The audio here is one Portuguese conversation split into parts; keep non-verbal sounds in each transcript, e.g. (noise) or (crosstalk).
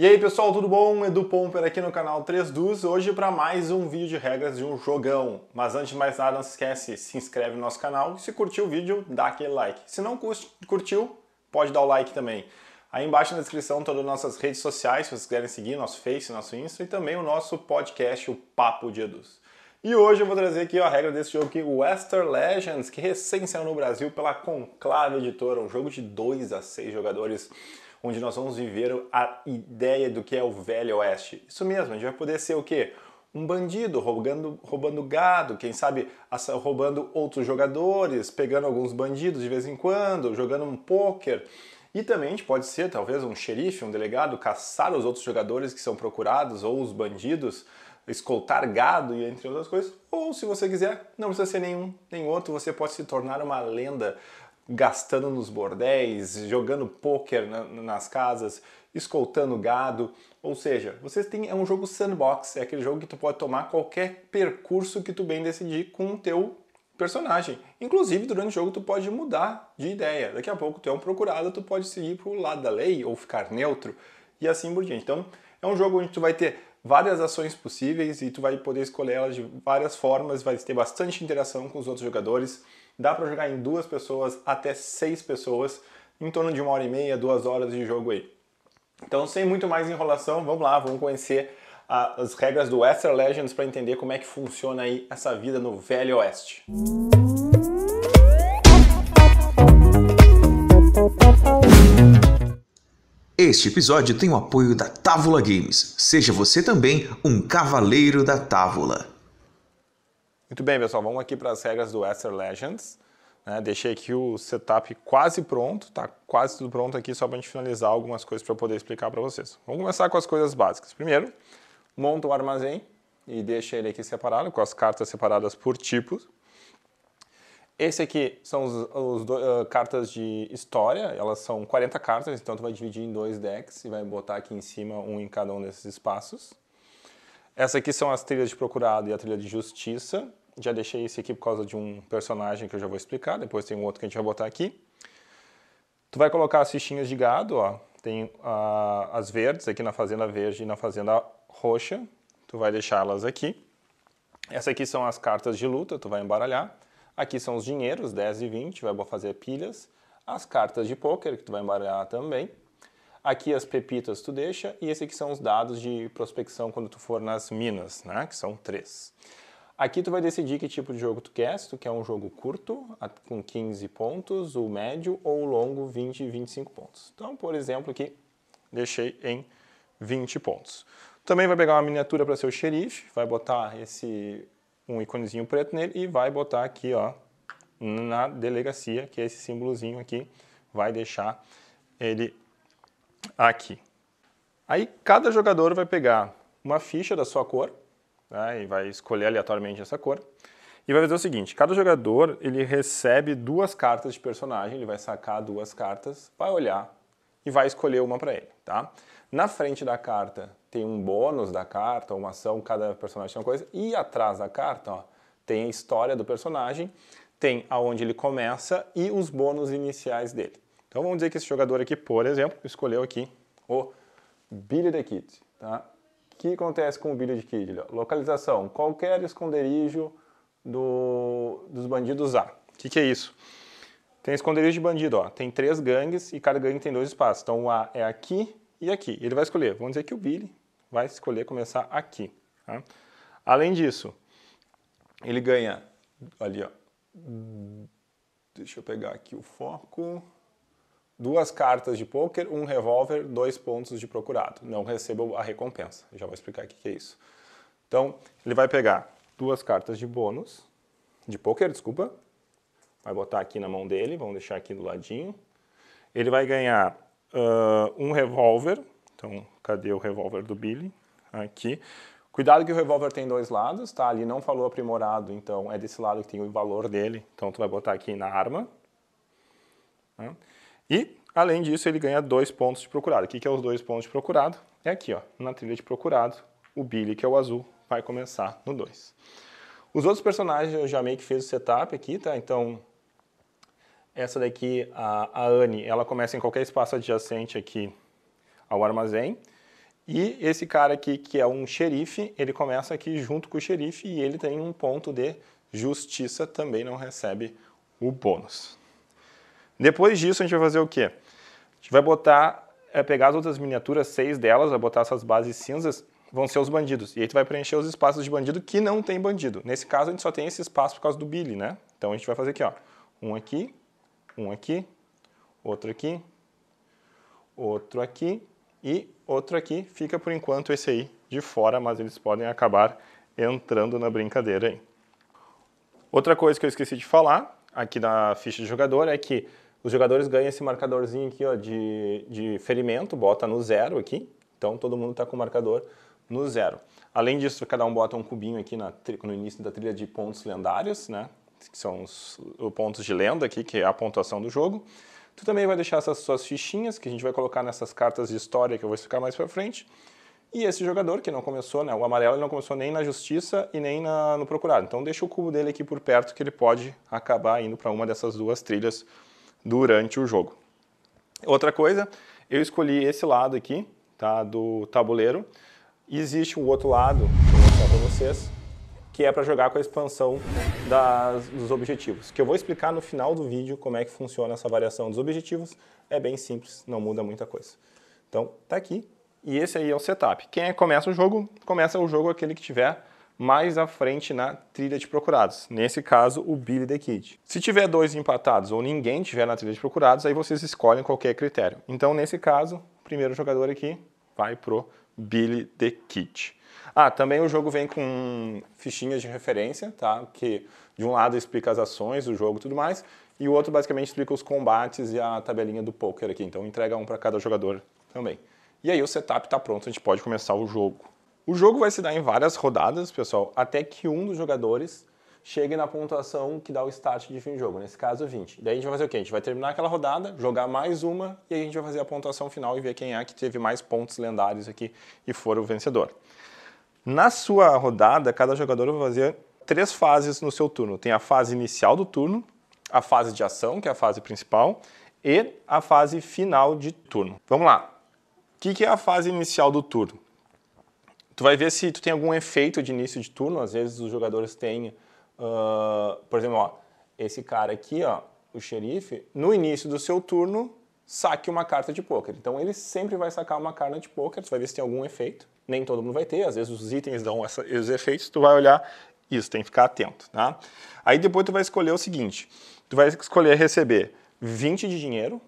E aí pessoal, tudo bom? Edu Pomper aqui no canal 3Dus, hoje para mais um vídeo de regras de um jogão. Mas antes de mais nada, não se esquece, se inscreve no nosso canal e se curtiu o vídeo, dá aquele like. Se não curtiu, pode dar o like também. Aí embaixo na descrição todas as nossas redes sociais, se vocês quiserem seguir, nosso Face, nosso Insta e também o nosso podcast, o Papo de Eduz. E hoje eu vou trazer aqui a regra desse jogo aqui, Western Legends, que recém saiu no Brasil pela Conclave Editora, um jogo de 2 a 6 jogadores onde nós vamos viver a ideia do que é o Velho Oeste. Isso mesmo, a gente vai poder ser o quê? Um bandido roubando, roubando gado, quem sabe roubando outros jogadores, pegando alguns bandidos de vez em quando, jogando um pôquer. E também a gente pode ser talvez um xerife, um delegado, caçar os outros jogadores que são procurados ou os bandidos, escoltar gado e entre outras coisas. Ou se você quiser, não precisa ser nenhum nem outro, você pode se tornar uma lenda gastando nos bordéis, jogando pôquer na, nas casas, escoltando gado. Ou seja, você tem é um jogo sandbox, é aquele jogo que tu pode tomar qualquer percurso que tu bem decidir com o teu personagem. Inclusive, durante o jogo tu pode mudar de ideia. Daqui a pouco tu é um procurado, tu pode seguir pro lado da lei ou ficar neutro e assim por diante. Então, é um jogo onde tu vai ter várias ações possíveis e tu vai poder escolher elas de várias formas, vai ter bastante interação com os outros jogadores. Dá para jogar em duas pessoas até seis pessoas, em torno de uma hora e meia, duas horas de jogo aí. Então, sem muito mais enrolação, vamos lá, vamos conhecer ah, as regras do Western Legends para entender como é que funciona aí essa vida no Velho Oeste. Música Este episódio tem o apoio da Távola Games. Seja você também um cavaleiro da távola. Muito bem, pessoal, vamos aqui para as regras do Aster Legends. Né? Deixei aqui o setup quase pronto, tá quase tudo pronto aqui só para a gente finalizar algumas coisas para poder explicar para vocês. Vamos começar com as coisas básicas. Primeiro, monta o armazém e deixa ele aqui separado, com as cartas separadas por tipos. Esse aqui são os, os uh, cartas de história, elas são 40 cartas, então tu vai dividir em dois decks e vai botar aqui em cima um em cada um desses espaços. Essa aqui são as trilhas de procurado e a trilha de justiça. Já deixei esse aqui por causa de um personagem que eu já vou explicar, depois tem um outro que a gente vai botar aqui. Tu vai colocar as fichinhas de gado, ó. Tem uh, as verdes aqui na fazenda verde e na fazenda roxa. Tu vai deixá-las aqui. Essa aqui são as cartas de luta, tu vai embaralhar. Aqui são os dinheiros, 10 e 20, vai fazer pilhas. As cartas de pôquer, que tu vai embaralhar também. Aqui as pepitas tu deixa. E esse aqui são os dados de prospecção quando tu for nas minas, né? Que são três. Aqui tu vai decidir que tipo de jogo tu quer, se tu quer um jogo curto, com 15 pontos, o médio ou o longo, 20 e 25 pontos. Então, por exemplo, aqui deixei em 20 pontos. Também vai pegar uma miniatura para ser o xerife, vai botar esse um íconezinho preto nele e vai botar aqui ó, na delegacia, que é esse símbolozinho aqui, vai deixar ele aqui. Aí cada jogador vai pegar uma ficha da sua cor, né, e vai escolher aleatoriamente essa cor, e vai fazer o seguinte, cada jogador ele recebe duas cartas de personagem, ele vai sacar duas cartas, vai olhar e vai escolher uma para ele, tá? Na frente da carta tem um bônus da carta, uma ação, cada personagem tem uma coisa, e atrás da carta ó, tem a história do personagem, tem aonde ele começa e os bônus iniciais dele. Então vamos dizer que esse jogador aqui, por exemplo, escolheu aqui o Billy the Kid, tá? O que acontece com o Billy the Kid? Localização, qualquer esconderijo do, dos bandidos A. O que, que é isso? Tem esconderijo de bandido, ó. Tem três gangues e cada gangue tem dois espaços. Então o A é aqui e aqui. Ele vai escolher. Vamos dizer que o Billy vai escolher começar aqui. Tá? Além disso, ele ganha ali, ó. Deixa eu pegar aqui o foco. Duas cartas de pôquer, um revólver, dois pontos de procurado. Não recebo a recompensa. Eu já vou explicar o que é isso. Então, ele vai pegar duas cartas de bônus, de pôquer, desculpa, vai botar aqui na mão dele, vamos deixar aqui do ladinho. Ele vai ganhar uh, um revólver, então cadê o revólver do Billy? Aqui. Cuidado que o revólver tem dois lados, tá? Ali não falou aprimorado, então é desse lado que tem o valor dele, então tu vai botar aqui na arma. Né? E, além disso, ele ganha dois pontos de procurado. O que, que é os dois pontos de procurado? É aqui, ó, na trilha de procurado, o Billy, que é o azul, vai começar no 2. Os outros personagens eu já meio que fiz o setup aqui, tá? Então, essa daqui, a, a ela começa em qualquer espaço adjacente aqui ao armazém. E esse cara aqui, que é um xerife, ele começa aqui junto com o xerife e ele tem um ponto de justiça, também não recebe o bônus. Depois disso, a gente vai fazer o quê? A gente vai botar, é, pegar as outras miniaturas, seis delas, vai botar essas bases cinzas, vão ser os bandidos. E aí tu vai preencher os espaços de bandido que não tem bandido. Nesse caso, a gente só tem esse espaço por causa do Billy, né? Então a gente vai fazer aqui, ó. Um aqui, um aqui, outro aqui, outro aqui e outro aqui. Fica por enquanto esse aí de fora, mas eles podem acabar entrando na brincadeira aí. Outra coisa que eu esqueci de falar aqui na ficha de jogador é que os jogadores ganham esse marcadorzinho aqui ó, de, de ferimento, bota no zero aqui. Então todo mundo está com o marcador no zero. Além disso, cada um bota um cubinho aqui na, no início da trilha de pontos lendários, né? que são os, os pontos de lenda aqui, que é a pontuação do jogo. Tu também vai deixar essas suas fichinhas, que a gente vai colocar nessas cartas de história que eu vou explicar mais pra frente. E esse jogador, que não começou, né, o amarelo, ele não começou nem na justiça e nem na, no procurado. Então deixa o cubo dele aqui por perto, que ele pode acabar indo para uma dessas duas trilhas durante o jogo. Outra coisa, eu escolhi esse lado aqui, tá, do tabuleiro. E existe o outro lado, que eu vou mostrar para vocês, que é para jogar com a expansão das, dos objetivos, que eu vou explicar no final do vídeo como é que funciona essa variação dos objetivos. É bem simples, não muda muita coisa. Então, tá aqui. E esse aí é o setup. Quem é começa o jogo, começa o jogo aquele que tiver mais à frente na trilha de procurados. Nesse caso, o Billy the Kid. Se tiver dois empatados ou ninguém tiver na trilha de procurados, aí vocês escolhem qualquer critério. Então, nesse caso, o primeiro jogador aqui vai pro Billy the Kid. Ah, também o jogo vem com fichinhas de referência, tá? Que de um lado explica as ações do jogo e tudo mais, e o outro basicamente explica os combates e a tabelinha do poker aqui. Então entrega um para cada jogador também. E aí o setup está pronto, a gente pode começar o jogo. O jogo vai se dar em várias rodadas, pessoal, até que um dos jogadores chegue na pontuação que dá o start de fim de jogo, nesse caso 20. Daí a gente vai fazer o quê? A gente vai terminar aquela rodada, jogar mais uma e aí a gente vai fazer a pontuação final e ver quem é que teve mais pontos lendários aqui e for o vencedor. Na sua rodada, cada jogador vai fazer três fases no seu turno. Tem a fase inicial do turno, a fase de ação, que é a fase principal, e a fase final de turno. Vamos lá. O que, é a fase inicial do turno? Tu vai ver se tu tem algum efeito de início de turno. Às vezes os jogadores têm, uh, por exemplo, ó, esse cara aqui, ó, o xerife, no início do seu turno saque uma carta de poker. Então ele sempre vai sacar uma carta de poker, tu vai ver se tem algum efeito. Nem todo mundo vai ter, às vezes os itens dão essa, os efeitos, tu vai olhar isso, tem que ficar atento, tá? Aí depois tu vai escolher o seguinte, tu vai escolher receber 20 de dinheiro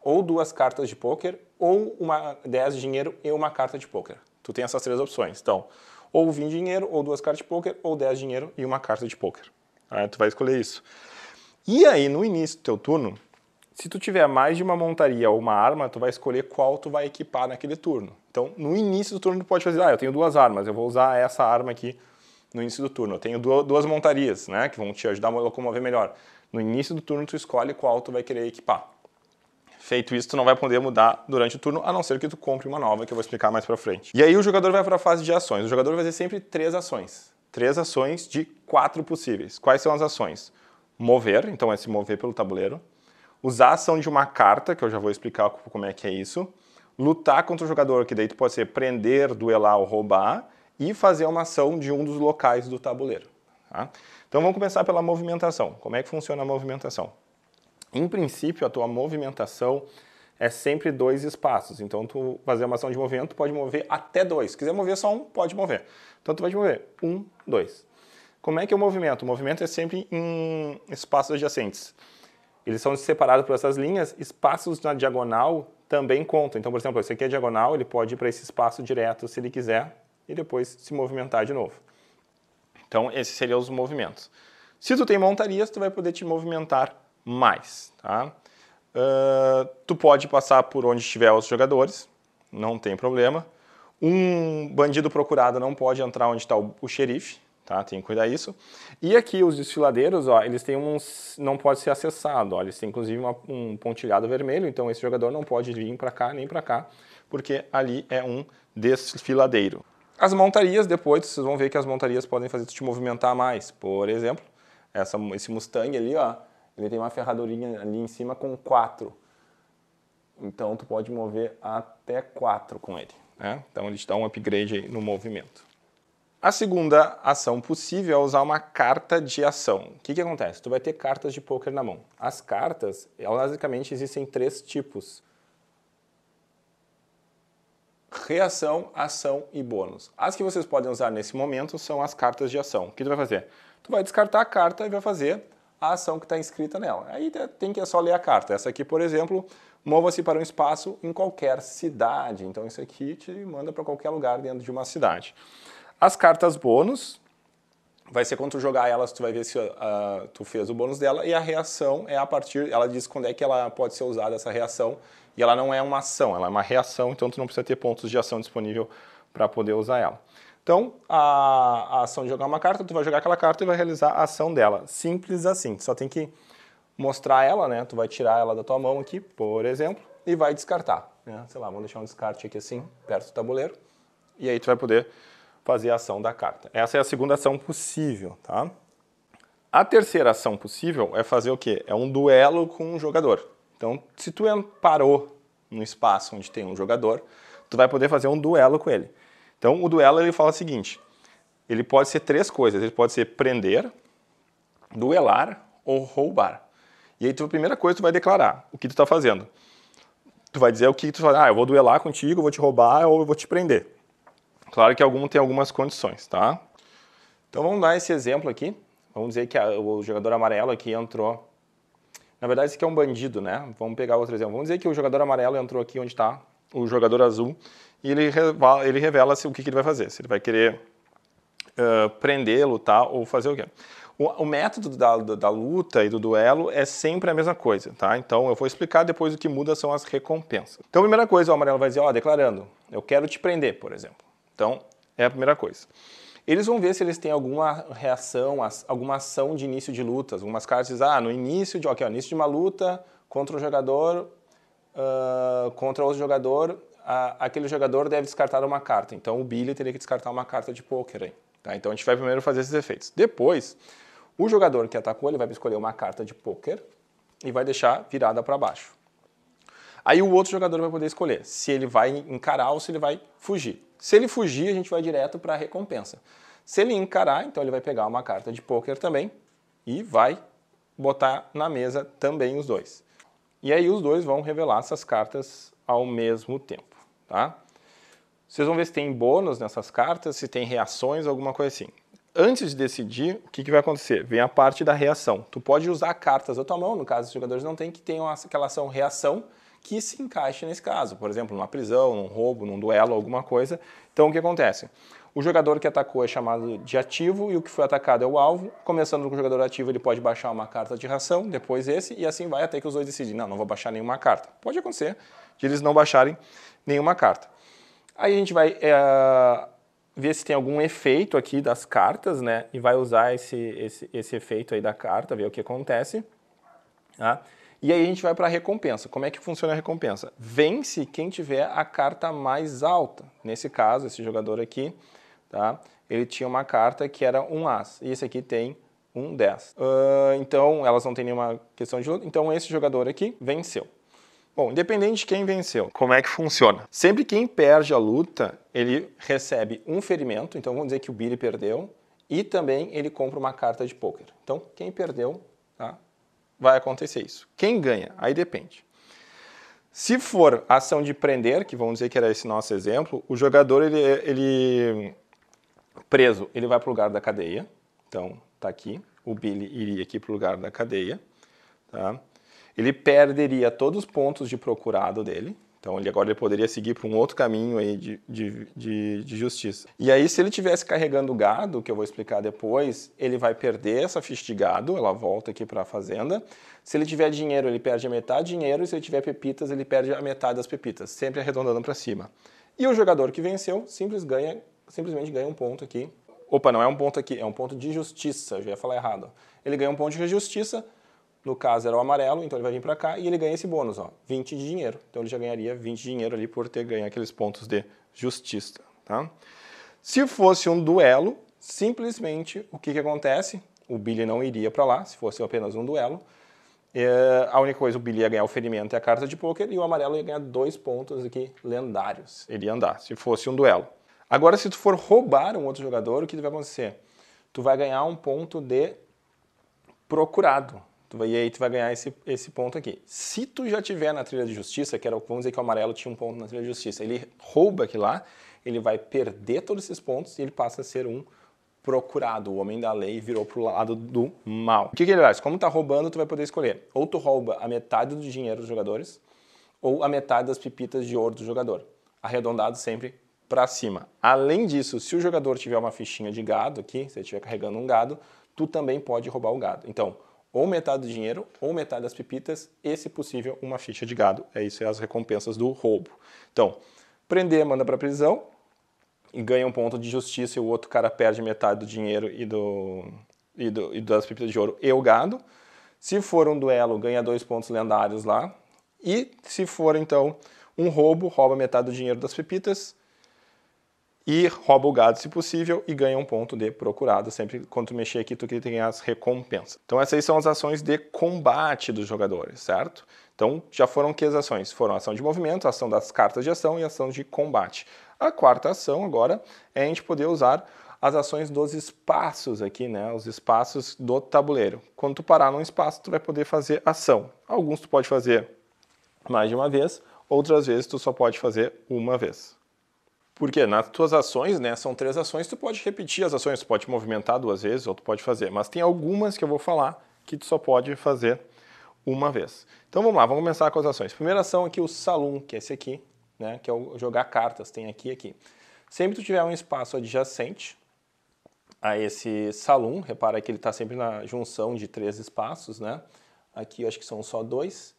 ou duas cartas de poker ou uma 10 de dinheiro e uma carta de poker. Tu tem essas três opções. Então, ou 20 de dinheiro, ou duas cartas de poker, ou 10 de dinheiro e uma carta de poker. Aí tu vai escolher isso. E aí, no início do teu turno, se tu tiver mais de uma montaria ou uma arma, tu vai escolher qual tu vai equipar naquele turno. Então, no início do turno, tu pode fazer, ah, eu tenho duas armas, eu vou usar essa arma aqui no início do turno. Eu tenho duas montarias, né, que vão te ajudar a locomover melhor. No início do turno, tu escolhe qual tu vai querer equipar. Feito isso, tu não vai poder mudar durante o turno, a não ser que tu compre uma nova, que eu vou explicar mais pra frente. E aí o jogador vai para a fase de ações. O jogador vai fazer sempre três ações. Três ações de quatro possíveis. Quais são as ações? Mover, então é se mover pelo tabuleiro usar a ação de uma carta, que eu já vou explicar como é que é isso, lutar contra o jogador, que daí tu pode ser prender, duelar ou roubar, e fazer uma ação de um dos locais do tabuleiro. Tá? Então vamos começar pela movimentação. Como é que funciona a movimentação? Em princípio, a tua movimentação é sempre dois espaços. Então, tu fazer uma ação de movimento, tu pode mover até dois. Se quiser mover só um, pode mover. Então, tu vai mover um, dois. Como é que é o movimento? O movimento é sempre em espaços adjacentes eles são separados por essas linhas, espaços na diagonal também contam. Então, por exemplo, esse aqui é diagonal, ele pode ir para esse espaço direto se ele quiser e depois se movimentar de novo. Então, esses seriam os movimentos. Se tu tem montarias, tu vai poder te movimentar mais, tá? Uh, tu pode passar por onde estiver os jogadores, não tem problema. Um bandido procurado não pode entrar onde está o, o xerife, tá? Tem que cuidar disso. E aqui os desfiladeiros, ó, eles têm uns, não pode ser acessado, ó, eles têm inclusive uma, um pontilhado vermelho, então esse jogador não pode vir para cá nem para cá, porque ali é um desfiladeiro. As montarias depois, vocês vão ver que as montarias podem fazer te movimentar mais. Por exemplo, essa, esse Mustang ali, ó, ele tem uma ferradurinha ali em cima com quatro. Então tu pode mover até quatro com ele. Né? Então ele te dá um upgrade aí no movimento. A segunda ação possível é usar uma carta de ação. O que, que acontece? Tu vai ter cartas de poker na mão. As cartas, basicamente, existem três tipos. Reação, ação e bônus. As que vocês podem usar nesse momento são as cartas de ação. O que tu vai fazer? Tu vai descartar a carta e vai fazer a ação que está inscrita nela. Aí tem que é só ler a carta. Essa aqui, por exemplo, mova-se para um espaço em qualquer cidade. Então isso aqui te manda para qualquer lugar dentro de uma cidade. As cartas bônus, vai ser quando tu jogar elas, tu vai ver se uh, tu fez o bônus dela, e a reação é a partir, ela diz quando é que ela pode ser usada essa reação, e ela não é uma ação, ela é uma reação, então tu não precisa ter pontos de ação disponível para poder usar ela. Então, a, a, ação de jogar uma carta, tu vai jogar aquela carta e vai realizar a ação dela. Simples assim, só tem que mostrar ela, né? Tu vai tirar ela da tua mão aqui, por exemplo, e vai descartar. Né? Sei lá, vamos deixar um descarte aqui assim, perto do tabuleiro, e aí tu vai poder fazer a ação da carta. Essa é a segunda ação possível, tá? A terceira ação possível é fazer o quê? É um duelo com um jogador. Então, se tu parou num espaço onde tem um jogador, tu vai poder fazer um duelo com ele. Então, o duelo ele fala o seguinte: ele pode ser três coisas. Ele pode ser prender, duelar ou roubar. E aí, a primeira coisa, tu vai declarar o que tu está fazendo. Tu vai dizer o que tu fala, ah, eu vou duelar contigo, eu vou te roubar ou eu vou te prender. Claro que algum tem algumas condições, tá? Então vamos dar esse exemplo aqui. Vamos dizer que a, o jogador amarelo aqui entrou. Na verdade, esse aqui é um bandido, né? Vamos pegar outro exemplo. Vamos dizer que o jogador amarelo entrou aqui onde está o jogador azul e ele revela, ele revela se, o que, que, ele vai fazer. Se ele vai querer uh, lo tá? ou fazer o quê. O, o método da, da, da luta e do duelo é sempre a mesma coisa, tá? Então eu vou explicar depois o que muda são as recompensas. Então a primeira coisa, o amarelo vai dizer, ó, declarando, eu quero te prender, por exemplo. Então, é a primeira coisa. Eles vão ver se eles têm alguma reação, alguma ação de início de lutas. Algumas cartas dizem, ah, no início de, okay, ó, início de uma luta contra o jogador, uh, contra outro jogador, a, aquele jogador deve descartar uma carta. Então, o Billy teria que descartar uma carta de poker aí. Tá? Então, a gente vai primeiro fazer esses efeitos. Depois, o jogador que atacou, ele vai escolher uma carta de poker e vai deixar virada para baixo. Aí o outro jogador vai poder escolher se ele vai encarar ou se ele vai fugir. Se ele fugir, a gente vai direto para a recompensa. Se ele encarar, então ele vai pegar uma carta de poker também e vai botar na mesa também os dois. E aí os dois vão revelar essas cartas ao mesmo tempo, tá? Vocês vão ver se tem bônus nessas cartas, se tem reações, alguma coisa assim. Antes de decidir, o que, que vai acontecer? Vem a parte da reação. Tu pode usar cartas da tua mão, no caso, os jogadores não têm, que tenham aquela ação reação, que se encaixe nesse caso. Por exemplo, numa prisão, num roubo, num duelo, alguma coisa. Então, o que acontece? O jogador que atacou é chamado de ativo e o que foi atacado é o alvo. Começando com o jogador ativo, ele pode baixar uma carta de ração, depois esse, e assim vai até que os dois decidem: não, não vou baixar nenhuma carta. Pode acontecer de eles não baixarem nenhuma carta. Aí a gente vai é, ver se tem algum efeito aqui das cartas, né? E vai usar esse, esse, esse efeito aí da carta, ver o que acontece. Tá? E aí a gente vai para a recompensa. Como é que funciona a recompensa? Vence quem tiver a carta mais alta. Nesse caso, esse jogador aqui, tá? ele tinha uma carta que era um As, e esse aqui tem um 10. Uh, então, elas não têm nenhuma questão de luta. Então, esse jogador aqui venceu. Bom, independente de quem venceu, como é que funciona? Sempre quem perde a luta, ele recebe um ferimento, então vamos dizer que o Billy perdeu, e também ele compra uma carta de poker. Então, quem perdeu vai acontecer isso. Quem ganha? Aí depende. Se for ação de prender, que vamos dizer que era esse nosso exemplo, o jogador ele, ele preso, ele vai para o lugar da cadeia. Então tá aqui, o Billy iria aqui para o lugar da cadeia, tá? Ele perderia todos os pontos de procurado dele, então ele agora ele poderia seguir para um outro caminho aí de, de, de, de justiça. E aí, se ele estivesse carregando gado, que eu vou explicar depois, ele vai perder essa ficha de gado, ela volta aqui para a fazenda. Se ele tiver dinheiro, ele perde a metade do dinheiro, e se ele tiver pepitas, ele perde a metade das pepitas, sempre arredondando para cima. E o jogador que venceu simples ganha, simplesmente ganha um ponto aqui. Opa, não é um ponto aqui, é um ponto de justiça, eu já ia falar errado. Ele ganha um ponto de justiça, no caso era o amarelo, então ele vai vir para cá e ele ganha esse bônus, ó, 20 de dinheiro. Então ele já ganharia 20 de dinheiro ali por ter ganho aqueles pontos de justiça, tá? Se fosse um duelo, simplesmente o que, que acontece? O Billy não iria para lá, se fosse apenas um duelo. É, a única coisa, o Billy ia ganhar o ferimento e a carta de poker e o amarelo ia ganhar dois pontos aqui lendários. Ele ia andar, se fosse um duelo. Agora, se tu for roubar um outro jogador, o que vai acontecer? Tu vai ganhar um ponto de procurado, Tu vai, e aí tu vai ganhar esse, esse ponto aqui. Se tu já tiver na trilha de justiça, que era, vamos dizer que o amarelo tinha um ponto na trilha de justiça, ele rouba aqui lá, ele vai perder todos esses pontos e ele passa a ser um procurado. O homem da lei virou pro lado do mal. O que, que ele faz? Como tá roubando, tu vai poder escolher. Ou tu rouba a metade do dinheiro dos jogadores, ou a metade das pepitas de ouro do jogador. Arredondado sempre para cima. Além disso, se o jogador tiver uma fichinha de gado aqui, se ele estiver carregando um gado, tu também pode roubar o gado. Então, ou metade do dinheiro, ou metade das pepitas, e, se possível, uma ficha de gado. É isso, é as recompensas do roubo. Então, prender, manda para prisão e ganha um ponto de justiça e o outro cara perde metade do dinheiro e, do, e, do, e das pepitas de ouro e o gado. Se for um duelo, ganha dois pontos lendários lá. E se for, então, um roubo, rouba metade do dinheiro das pepitas, e rouba o gado se possível e ganha um ponto de procurado sempre quando tu mexer aqui tu tem as recompensas. Então essas aí são as ações de combate dos jogadores, certo? Então já foram que as ações? Foram ação de movimento, ação das cartas de ação e ação de combate. A quarta ação agora é a gente poder usar as ações dos espaços aqui, né? Os espaços do tabuleiro. Quando tu parar num espaço, tu vai poder fazer ação. Alguns tu pode fazer mais de uma vez, outras vezes tu só pode fazer uma vez. Porque nas tuas ações, né, são três ações, tu pode repetir as ações, tu pode movimentar duas vezes ou tu pode fazer, mas tem algumas que eu vou falar que tu só pode fazer uma vez. Então vamos lá, vamos começar com as ações. Primeira ação aqui, o Saloon, que é esse aqui, né, que é o jogar cartas, tem aqui e aqui. Sempre tu tiver um espaço adjacente a esse Saloon, repara que ele está sempre na junção de três espaços, né? Aqui eu acho que são só dois,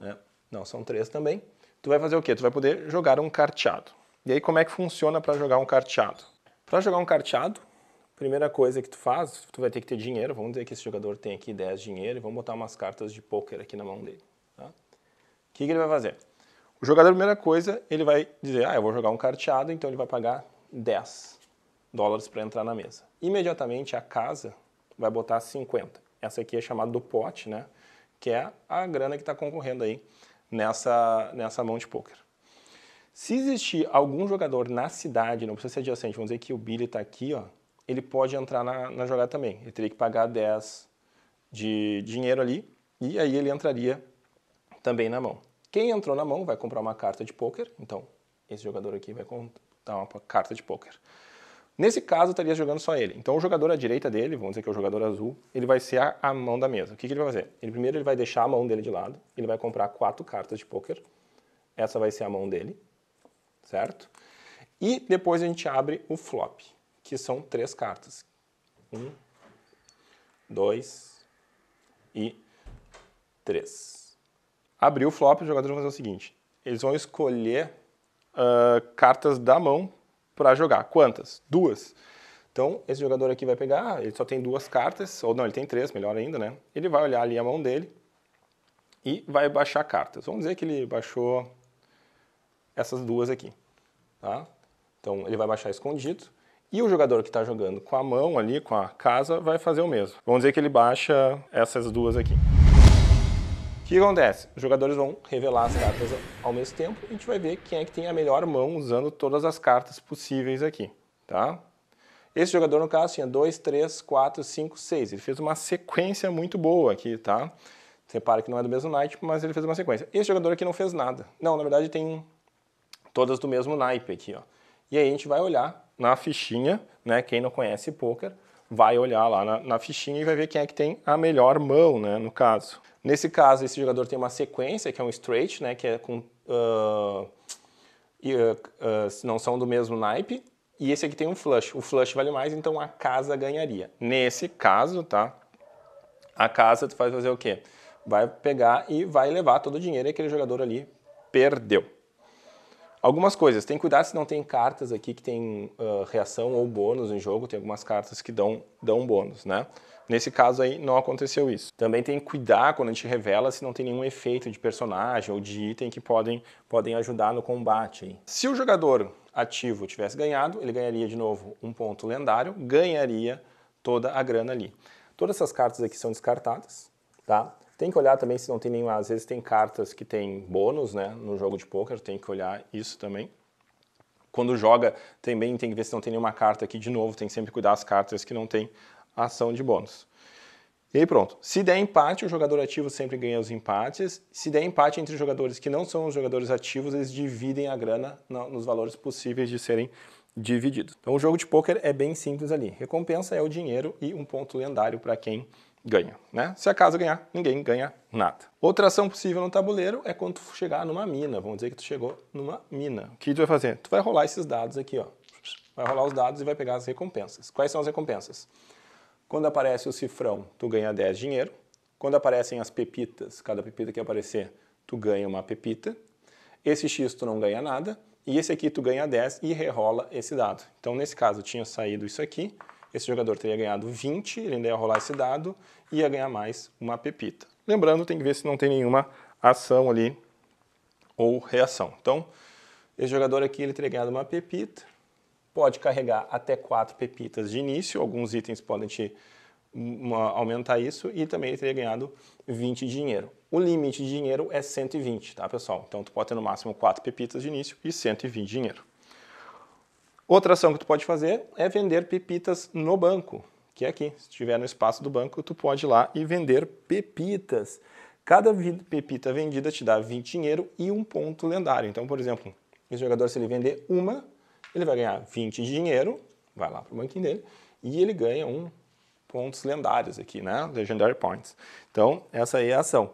né? Não, são três também. Tu vai fazer o quê? Tu vai poder jogar um carteado. E aí como é que funciona para jogar um carteado? Para jogar um carteado, primeira coisa que tu faz, tu vai ter que ter dinheiro. Vamos dizer que esse jogador tem aqui 10 dinheiro e vamos botar umas cartas de poker aqui na mão dele. Tá? O que, que ele vai fazer? O jogador, primeira coisa, ele vai dizer, ah, eu vou jogar um carteado, então ele vai pagar 10 dólares para entrar na mesa. Imediatamente a casa vai botar 50. Essa aqui é chamada do pote, né? Que é a grana que está concorrendo aí nessa, nessa mão de poker. Se existir algum jogador na cidade, não precisa ser adjacente, vamos dizer que o Billy está aqui, ó, ele pode entrar na, na jogada também. Ele teria que pagar 10 de dinheiro ali e aí ele entraria também na mão. Quem entrou na mão vai comprar uma carta de poker, então esse jogador aqui vai comprar uma carta de poker. Nesse caso, estaria jogando só ele. Então, o jogador à direita dele, vamos dizer que é o jogador azul, ele vai ser a, a mão da mesa. O que, que, ele vai fazer? Ele, primeiro, ele vai deixar a mão dele de lado, ele vai comprar quatro cartas de poker. Essa vai ser a mão dele certo? E depois a gente abre o flop, que são três cartas. Um, dois e três. Abriu o flop, os jogadores vão fazer o seguinte: eles vão escolher uh, cartas da mão para jogar. Quantas? Duas. Então, esse jogador aqui vai pegar, ah, ele só tem duas cartas, ou não, ele tem três, melhor ainda, né? Ele vai olhar ali a mão dele e vai baixar cartas. Vamos dizer que ele baixou essas duas aqui. Tá? Então ele vai baixar escondido e o jogador que está jogando com a mão ali, com a casa, vai fazer o mesmo. Vamos dizer que ele baixa essas duas aqui. O que acontece? Os jogadores vão revelar as cartas ao mesmo tempo e a gente vai ver quem é que tem a melhor mão usando todas as cartas possíveis aqui. Tá? Esse jogador, no caso, tinha 2, 3, 4, 5, 6. Ele fez uma sequência muito boa aqui, tá? repara que não é do mesmo naipe, mas ele fez uma sequência. Esse jogador aqui não fez nada. Não, na verdade tem todas do mesmo naipe aqui, ó. E aí a gente vai olhar na fichinha, né? Quem não conhece poker vai olhar lá na, na, fichinha e vai ver quem é que tem a melhor mão, né? No caso. Nesse caso, esse jogador tem uma sequência que é um straight, né? Que é com uh, e, uh, uh, não são do mesmo naipe. E esse aqui tem um flush. O flush vale mais, então a casa ganharia. Nesse caso, tá? A casa tu faz fazer o quê? Vai pegar e vai levar todo o dinheiro e aquele jogador ali perdeu. Algumas coisas, tem que cuidar se não tem cartas aqui que tem uh, reação ou bônus em jogo, tem algumas cartas que dão, dão bônus, né? Nesse caso aí não aconteceu isso. Também tem que cuidar quando a gente revela se não tem nenhum efeito de personagem ou de item que podem, podem ajudar no combate. Se o jogador ativo tivesse ganhado, ele ganharia de novo um ponto lendário, ganharia toda a grana ali. Todas essas cartas aqui são descartadas, tá? Tem que olhar também se não tem nenhuma. Às vezes tem cartas que tem bônus, né? No jogo de pôquer tem que olhar isso também. Quando joga, também tem que ver se não tem nenhuma carta aqui. De novo, tem que sempre cuidar as cartas que não tem ação de bônus. E aí pronto. Se der empate, o jogador ativo sempre ganha os empates. Se der empate entre jogadores que não são os jogadores ativos, eles dividem a grana nos valores possíveis de serem divididos. Então o jogo de pôquer é bem simples ali. Recompensa é o dinheiro e um ponto lendário para quem ganha. Né? Se a casa ganhar, ninguém ganha nada. Outra ação possível no tabuleiro é quando tu chegar numa mina. Vamos dizer que tu chegou numa mina. O que tu vai fazer? Tu vai rolar esses dados aqui, ó. Vai rolar os dados e vai pegar as recompensas. Quais são as recompensas? Quando aparece o cifrão, tu ganha 10 dinheiro. Quando aparecem as pepitas, cada pepita que aparecer, tu ganha uma pepita. Esse X tu não ganha nada. E esse aqui tu ganha 10 e rerola esse dado. Então, nesse caso, tinha saído isso aqui esse jogador teria ganhado 20, ele ainda ia rolar esse dado e ia ganhar mais uma pepita. Lembrando, tem que ver se não tem nenhuma ação ali ou reação. Então, esse jogador aqui ele teria ganhado uma pepita, pode carregar até quatro pepitas de início, alguns itens podem te uma, aumentar isso e também ele teria ganhado 20 de dinheiro. O limite de dinheiro é 120, tá pessoal? Então tu pode ter no máximo 4 pepitas de início e 120 de dinheiro. Outra ação que tu pode fazer é vender pepitas no banco, que é aqui. Se estiver no espaço do banco, tu pode ir lá e vender pepitas. Cada pepita vendida te dá 20 dinheiro e um ponto lendário. Então, por exemplo, esse jogador, se ele vender uma, ele vai ganhar 20 de dinheiro, vai lá para o banquinho dele, e ele ganha um pontos lendários aqui, né? Legendary Points. Então, essa aí é a ação.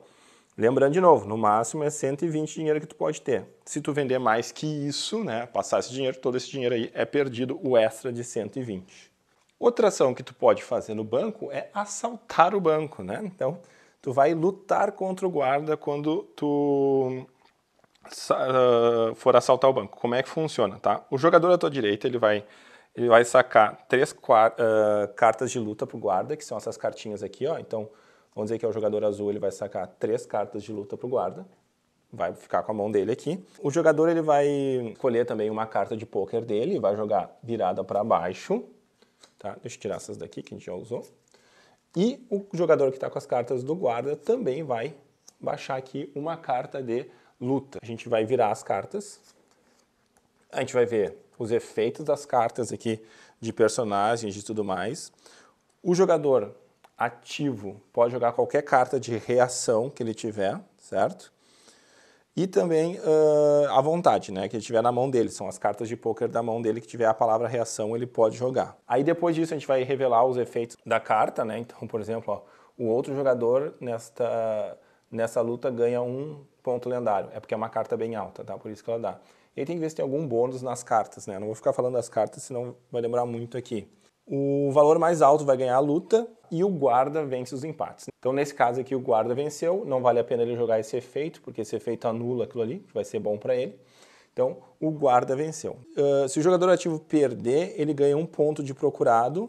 Lembrando de novo, no máximo é 120 dinheiro que tu pode ter. Se tu vender mais que isso, né, passar esse dinheiro, todo esse dinheiro aí é perdido o extra de 120. Outra ação que tu pode fazer no banco é assaltar o banco, né? Então, tu vai lutar contra o guarda quando tu ah, for assaltar o banco. Como é que funciona, tá? O jogador à tua direita, ele vai ele vai sacar três uh, cartas de luta pro guarda, que são essas cartinhas aqui, ó. Então, Vamos dizer que é o jogador azul, ele vai sacar três cartas de luta para o guarda, vai ficar com a mão dele aqui. O jogador ele vai escolher também uma carta de poker dele, vai jogar virada para baixo, tá? Deixa eu tirar essas daqui que a gente já usou. E o jogador que está com as cartas do guarda também vai baixar aqui uma carta de luta. A gente vai virar as cartas, a gente vai ver os efeitos das cartas aqui de personagens e tudo mais. O jogador ativo, pode jogar qualquer carta de reação que ele tiver, certo? E também uh, à vontade, né? Que ele tiver na mão dele. São as cartas de poker da mão dele que tiver a palavra reação, ele pode jogar. Aí depois disso a gente vai revelar os efeitos da carta, né? Então, por exemplo, ó, o outro jogador nesta, nessa luta ganha um ponto lendário. É porque é uma carta bem alta, tá? Por isso que ela dá. E aí tem que ver se tem algum bônus nas cartas, né? não vou ficar falando das cartas, senão vai demorar muito aqui. O valor mais alto vai ganhar a luta e o guarda vence os empates. Então, nesse caso aqui, o guarda venceu, não vale a pena ele jogar esse efeito, porque esse efeito anula aquilo ali, que vai ser bom para ele. Então, o guarda venceu. Uh, se o jogador ativo perder, ele ganha um ponto de procurado.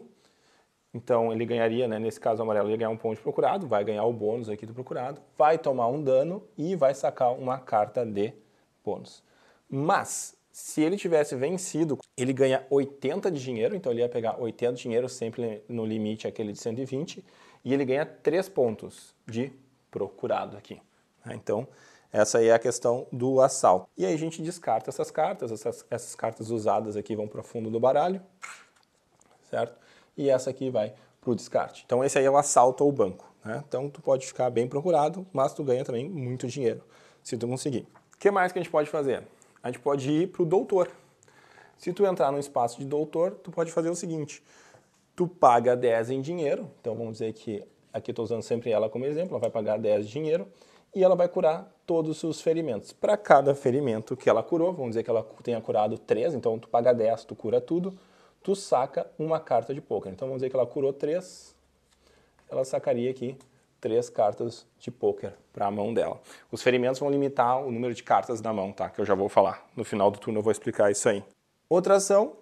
Então, ele ganharia, né, nesse caso amarelo, ele ganha um ponto de procurado, vai ganhar o bônus aqui do procurado, vai tomar um dano e vai sacar uma carta de bônus. Mas, se ele tivesse vencido, ele ganha 80 de dinheiro, então ele ia pegar 80 de dinheiro, sempre no limite aquele de 120, e ele ganha 3 pontos de procurado aqui. Né? Então, essa aí é a questão do assalto. E aí a gente descarta essas cartas, essas, essas cartas usadas aqui vão para o fundo do baralho, certo? E essa aqui vai para o descarte. Então, esse aí é o assalto ao banco. Né? Então, tu pode ficar bem procurado, mas tu ganha também muito dinheiro, se tu conseguir. O que mais que a gente pode fazer? a gente pode ir para o doutor. Se tu entrar no espaço de doutor, tu pode fazer o seguinte, tu paga 10 em dinheiro, então vamos dizer que aqui estou usando sempre ela como exemplo, ela vai pagar 10 em dinheiro e ela vai curar todos os ferimentos. Para cada ferimento que ela curou, vamos dizer que ela tenha curado 3, então tu paga 10, tu cura tudo, tu saca uma carta de poker. Então vamos dizer que ela curou 3, ela sacaria aqui três cartas de pôquer para a mão dela. Os ferimentos vão limitar o número de cartas da mão, tá? Que eu já vou falar. No final do turno eu vou explicar isso aí. Outra ação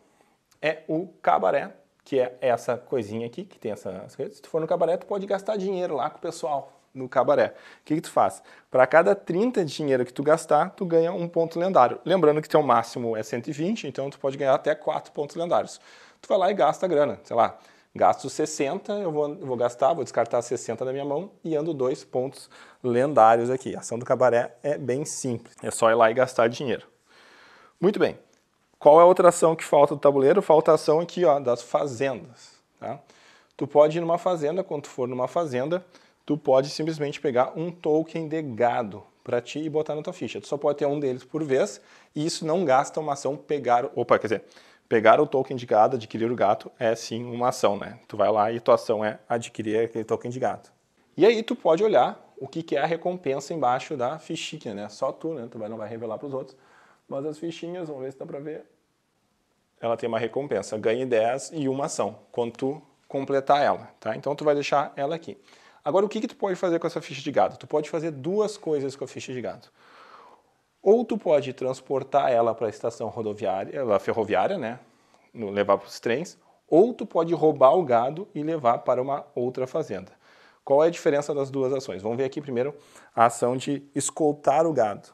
é o cabaré, que é essa coisinha aqui, que tem essa... Se tu for no cabaré, tu pode gastar dinheiro lá com o pessoal no cabaré. O que, que tu faz? Para cada 30 de dinheiro que tu gastar, tu ganha um ponto lendário. Lembrando que teu máximo é 120, então tu pode ganhar até quatro pontos lendários. Tu vai lá e gasta a grana, sei lá, Gasto 60, eu vou, vou gastar, vou descartar 60 da minha mão e ando dois pontos lendários aqui. A ação do cabaré é bem simples, é só ir lá e gastar dinheiro. Muito bem, qual é a outra ação que falta do tabuleiro? Falta a ação aqui ó, das fazendas. Tá? Tu pode ir numa fazenda, quando tu for numa fazenda, tu pode simplesmente pegar um token de gado para ti e botar na tua ficha. Tu só pode ter um deles por vez e isso não gasta uma ação pegar... Opa, quer dizer, pegar o token de gado, adquirir o gato, é sim uma ação, né? Tu vai lá e tua ação é adquirir aquele token de gato. E aí tu pode olhar o que, é a recompensa embaixo da fichinha, né? Só tu, né? Tu não vai revelar para os outros. Mas as fichinhas, vamos ver se dá para ver. Ela tem uma recompensa, ganhe 10 e uma ação, quando tu completar ela, tá? Então tu vai deixar ela aqui. Agora, o que, que tu pode fazer com essa ficha de gado? Tu pode fazer duas coisas com a ficha de gado. Ou tu pode transportar ela para a estação rodoviária, ela ferroviária, né? Levar para os trens, ou tu pode roubar o gado e levar para uma outra fazenda. Qual é a diferença das duas ações? Vamos ver aqui primeiro a ação de escoltar o gado.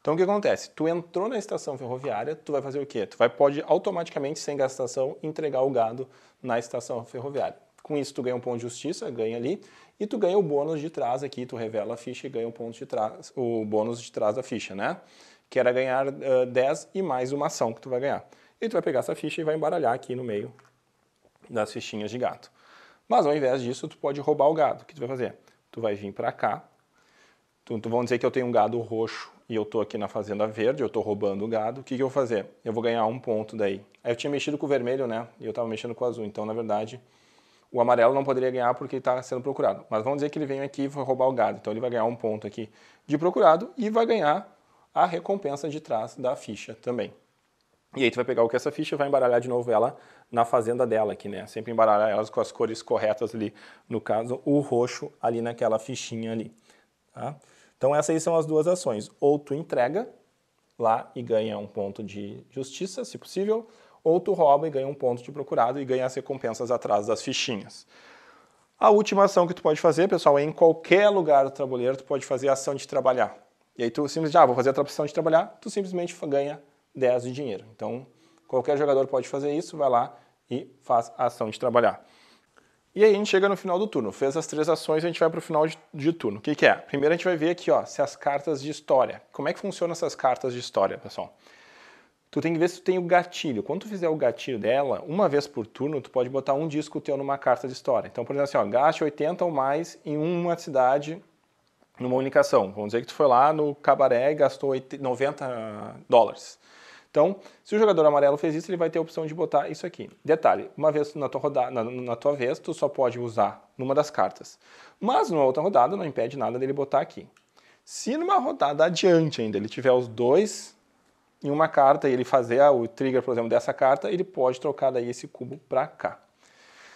Então o que acontece? Tu entrou na estação ferroviária, tu vai fazer o quê? Tu vai pode automaticamente sem gastação entregar o gado na estação ferroviária. Com isso, tu ganha um ponto de justiça, ganha ali, e tu ganha o bônus de trás aqui, tu revela a ficha e ganha o ponto de trás, o bônus de trás da ficha, né? Que era ganhar uh, 10 e mais uma ação que tu vai ganhar. E tu vai pegar essa ficha e vai embaralhar aqui no meio das fichinhas de gato. Mas ao invés disso, tu pode roubar o gado. O que tu vai fazer? Tu vai vir para cá. Tu, tu vão dizer que eu tenho um gado roxo e eu tô aqui na fazenda verde, eu tô roubando o gado. O que, que eu vou fazer? Eu vou ganhar um ponto daí. Aí eu tinha mexido com o vermelho, né? E eu tava mexendo com o azul. Então, na verdade, o amarelo não poderia ganhar porque está sendo procurado. Mas vamos dizer que ele vem aqui e vai roubar o gado. Então ele vai ganhar um ponto aqui de procurado e vai ganhar a recompensa de trás da ficha também. E aí tu vai pegar o que essa ficha vai embaralhar de novo ela na fazenda dela aqui, né? Sempre embaralhar elas com as cores corretas ali, no caso, o roxo ali naquela fichinha ali, tá? Então essas aí são as duas ações. Ou tu entrega lá e ganha um ponto de justiça, se possível, ou tu rouba e ganha um ponto de procurado e ganha as recompensas atrás das fichinhas. A última ação que tu pode fazer, pessoal, é em qualquer lugar do tabuleiro tu pode fazer a ação de trabalhar. E aí tu simplesmente, ah, vou fazer a ação de trabalhar, tu simplesmente ganha 10 de dinheiro. Então, qualquer jogador pode fazer isso, vai lá e faz a ação de trabalhar. E aí a gente chega no final do turno. Fez as três ações, a gente vai para o final de, de turno. O que, que, é? Primeiro a gente vai ver aqui, ó, se as cartas de história. Como é que funcionam essas cartas de história, pessoal? tu tem que ver se tu tem o gatilho. Quando tu fizer o gatilho dela, uma vez por turno, tu pode botar um disco teu numa carta de história. Então, por exemplo, assim, ó, gaste 80 ou mais em uma cidade, numa única ação. Vamos dizer que tu foi lá no cabaré e gastou 80, 90 dólares. Então, se o jogador amarelo fez isso, ele vai ter a opção de botar isso aqui. Detalhe, uma vez na tua, rodada, na, na tua vez, tu só pode usar numa das cartas. Mas numa outra rodada, não impede nada dele botar aqui. Se numa rodada adiante ainda ele tiver os dois em uma carta e ele fazer o trigger, por exemplo, dessa carta, ele pode trocar daí esse cubo para cá.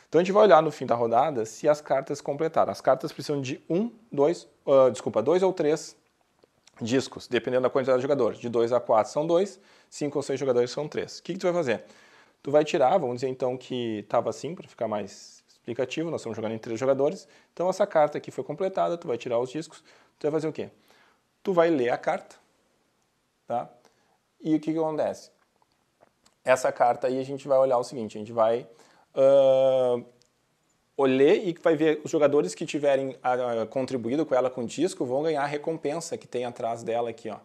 Então a gente vai olhar no fim da rodada se as cartas completaram. As cartas precisam de um, dois, uh, desculpa, dois ou três discos, dependendo da quantidade de jogadores. De dois a quatro são dois, cinco ou seis jogadores são três. O que, que, tu vai fazer? Tu vai tirar, vamos dizer então que estava assim, para ficar mais explicativo, nós estamos jogando em três jogadores. Então essa carta aqui foi completada, tu vai tirar os discos, tu vai fazer o quê? Tu vai ler a carta, tá? E o que, que acontece? Essa carta aí a gente vai olhar o seguinte, a gente vai uh, olhar e vai ver os jogadores que tiverem uh, contribuído com ela com o disco vão ganhar a recompensa que tem atrás dela aqui, ó.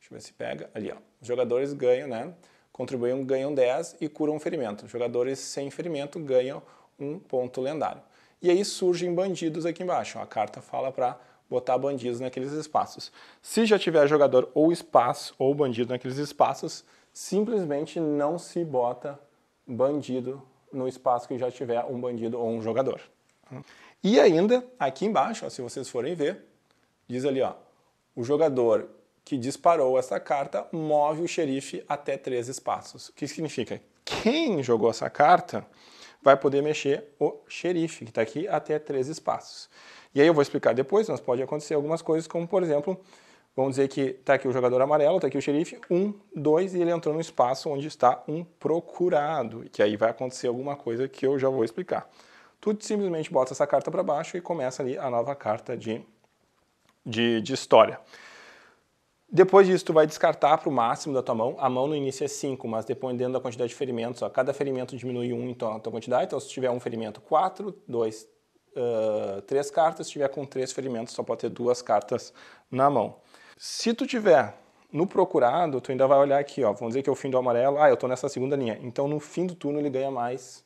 Deixa eu ver se pega. Ali, ó. Os jogadores ganham, né? Contribuem, ganham 10 e curam um ferimento. Os jogadores sem ferimento ganham um ponto lendário. E aí surgem bandidos aqui embaixo. A carta fala para botar bandidos naqueles espaços. Se já tiver jogador ou espaço ou bandido naqueles espaços, simplesmente não se bota bandido no espaço que já tiver um bandido ou um jogador. E ainda, aqui embaixo, ó, se vocês forem ver, diz ali, ó, o jogador que disparou essa carta move o xerife até três espaços. O que significa? Quem jogou essa carta vai poder mexer o xerife, que está aqui, até três espaços. E aí eu vou explicar depois, mas pode acontecer algumas coisas, como por exemplo, vamos dizer que está aqui o jogador amarelo, está aqui o xerife, um, dois, e ele entrou no espaço onde está um procurado, que aí vai acontecer alguma coisa que eu já vou explicar. Tu simplesmente bota essa carta para baixo e começa ali a nova carta de, de, de história. Depois disso, tu vai descartar para o máximo da tua mão. A mão no início é 5, mas dependendo da quantidade de ferimentos, ó, cada ferimento diminui 1 um, então a tua quantidade. Então, se tiver um ferimento, 4, 2, três cartas, se tiver com três ferimentos, só pode ter duas cartas na mão. Se tu tiver no procurado, tu ainda vai olhar aqui, ó, vamos dizer que é o fim do amarelo, ah, eu estou nessa segunda linha. Então, no fim do turno, ele ganha mais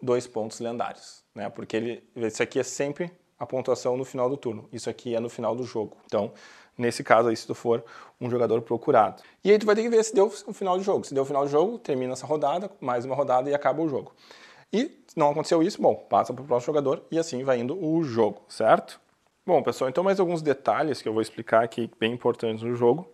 dois pontos lendários, né? Porque ele, isso aqui é sempre a pontuação no final do turno. Isso aqui é no final do jogo. Então, nesse caso aí, se tu for um jogador procurado. E aí tu vai ter que ver se deu o final de jogo. Se deu o final de jogo, termina essa rodada, mais uma rodada e acaba o jogo. E se não aconteceu isso, bom, passa para o próximo jogador e assim vai indo o jogo, certo? Bom, pessoal, então mais alguns detalhes que eu vou explicar aqui, bem importantes no jogo,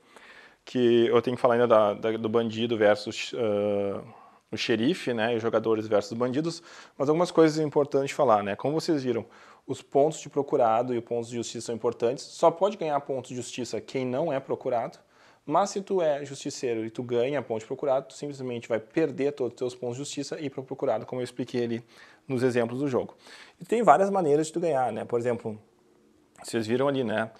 que eu tenho que falar ainda da, da, do bandido versus uh, o xerife, né, e jogadores versus bandidos, mas algumas coisas importantes falar, né? Como vocês viram, os pontos de procurado e os pontos de justiça são importantes. Só pode ganhar pontos de justiça quem não é procurado, mas se tu é justiceiro e tu ganha ponto de procurado, tu simplesmente vai perder todos os teus pontos de justiça e ir para o procurado, como eu expliquei ali nos exemplos do jogo. E tem várias maneiras de tu ganhar, né? Por exemplo, vocês viram ali, né?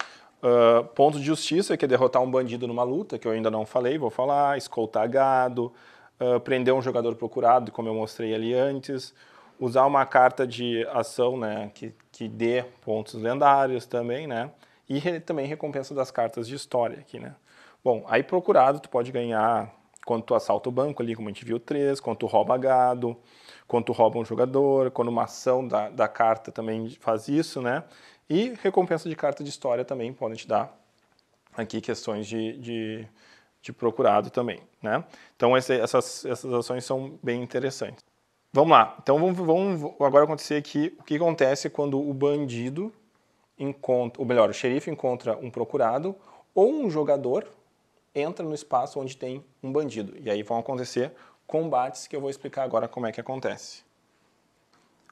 Uh, ponto de justiça, que é derrotar um bandido numa luta, que eu ainda não falei, vou falar, escoltar gado, uh, prender um jogador procurado, como eu mostrei ali antes, usar uma carta de ação, né, que, que dê pontos lendários também, né, e re, também recompensa das cartas de história aqui, né. Bom, aí procurado, tu pode ganhar quanto assalta o banco ali, como a gente viu, três, quanto rouba gado, quanto rouba um jogador, quando uma ação da, da carta também faz isso, né? E recompensa de carta de história também podem te dar aqui questões de, de, de procurado também, né? Então essas, essas ações são bem interessantes. Vamos lá, então vamos, vamos agora acontecer aqui o que acontece quando o bandido encontra, ou melhor, o xerife encontra um procurado ou um jogador entra no espaço onde tem um bandido. E aí vão acontecer combates que eu vou explicar agora como é que acontece.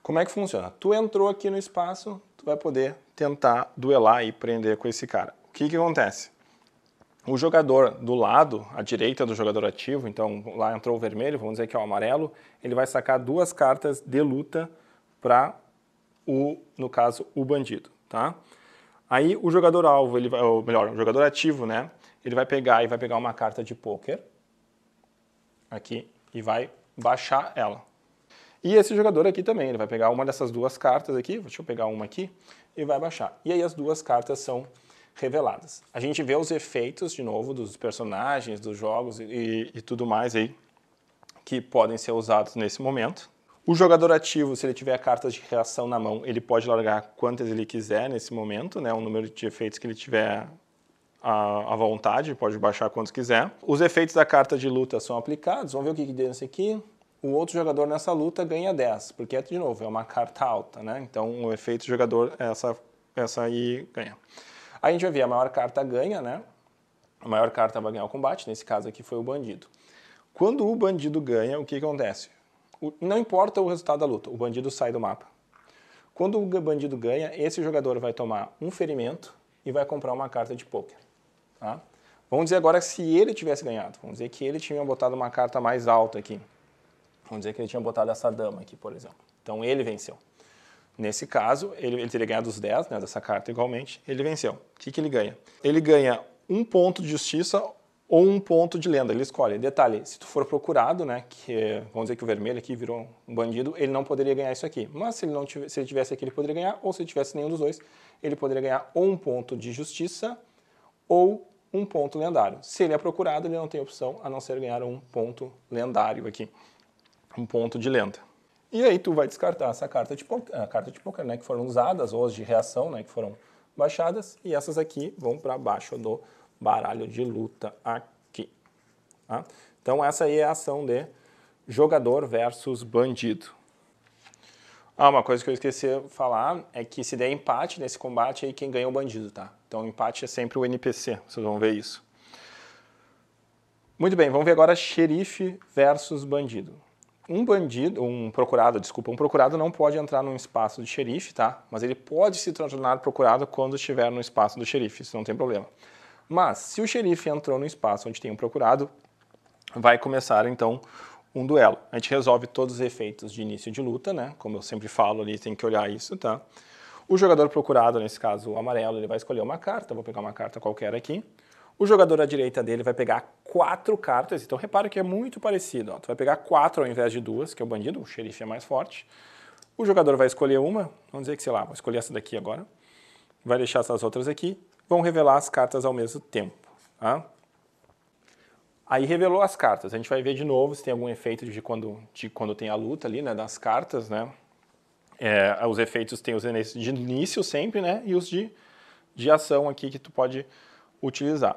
Como é que funciona? Tu entrou aqui no espaço, tu vai poder tentar duelar e prender com esse cara. O que, que acontece? O jogador do lado, à direita do jogador ativo, então lá entrou o vermelho, vamos dizer que é o amarelo, ele vai sacar duas cartas de luta para o, no caso, o bandido, tá? Aí o jogador alvo, ele vai, ou melhor, o jogador ativo, né? ele vai pegar e vai pegar uma carta de poker aqui e vai baixar ela. E esse jogador aqui também, ele vai pegar uma dessas duas cartas aqui, deixa eu pegar uma aqui, e vai baixar. E aí as duas cartas são reveladas. A gente vê os efeitos, de novo, dos personagens, dos jogos e, e tudo mais aí, que podem ser usados nesse momento. O jogador ativo, se ele tiver cartas de reação na mão, ele pode largar quantas ele quiser nesse momento, né, o número de efeitos que ele tiver à, à vontade, pode baixar quantos quiser. Os efeitos da carta de luta são aplicados, vamos ver o que, que deu nesse aqui o outro jogador nessa luta ganha 10, porque, é, de novo, é uma carta alta, né? Então, o efeito do jogador, essa, essa aí ganha. Aí a gente vai ver, a maior carta ganha, né? A maior carta vai ganhar o combate, nesse caso aqui foi o bandido. Quando o bandido ganha, o que acontece? O, não importa o resultado da luta, o bandido sai do mapa. Quando o bandido ganha, esse jogador vai tomar um ferimento e vai comprar uma carta de poker. Tá? Vamos dizer agora se ele tivesse ganhado. Vamos dizer que ele tinha botado uma carta mais alta aqui. Vamos dizer que ele tinha botado essa dama aqui, por exemplo. Então ele venceu. Nesse caso, ele, ele teria ganhado os 10 né, dessa carta igualmente. Ele venceu. O que, que ele ganha? Ele ganha um ponto de justiça ou um ponto de lenda. Ele escolhe. Detalhe, se tu for procurado, né, que vamos dizer que o vermelho aqui virou um bandido, ele não poderia ganhar isso aqui. Mas se ele não tivesse, se ele tivesse aqui, ele poderia ganhar, ou se ele tivesse nenhum dos dois, ele poderia ganhar ou um ponto de justiça ou um ponto lendário. Se ele é procurado, ele não tem opção a não ser ganhar um ponto lendário aqui, um ponto de lenda. E aí tu vai descartar essa carta de poker, a carta de poker, né, que foram usadas ou as de reação, né, que foram baixadas, e essas aqui vão para baixo do baralho de luta aqui. Tá? Então essa aí é a ação de jogador versus bandido. Ah, uma coisa que eu esqueci de falar é que se der empate nesse combate aí, quem ganha é o bandido, tá? Então empate é sempre o NPC, vocês vão ver isso. Muito bem, vamos ver agora xerife versus bandido. Um bandido, um procurado, desculpa, um procurado não pode entrar num espaço de xerife, tá? Mas ele pode se tornar procurado quando estiver no espaço do xerife, isso não tem problema. Mas se o xerife entrou no espaço onde tem um procurado, vai começar então um duelo. A gente resolve todos os efeitos de início de luta, né? Como eu sempre falo ali, tem que olhar isso, tá? O jogador procurado, nesse caso o amarelo, ele vai escolher uma carta, vou pegar uma carta qualquer aqui. O jogador à direita dele vai pegar quatro cartas, então repara que é muito parecido. Ó. Tu vai pegar quatro ao invés de duas, que é o bandido, o xerife é mais forte. O jogador vai escolher uma, vamos dizer que, sei lá, vou escolher essa daqui agora. Vai deixar essas outras aqui, vão revelar as cartas ao mesmo tempo. Tá? Aí revelou as cartas. A gente vai ver de novo se tem algum efeito de quando, de quando tem a luta ali, né, das cartas, né? É, os efeitos tem os de início sempre, né, e os de, de ação aqui que tu pode utilizar.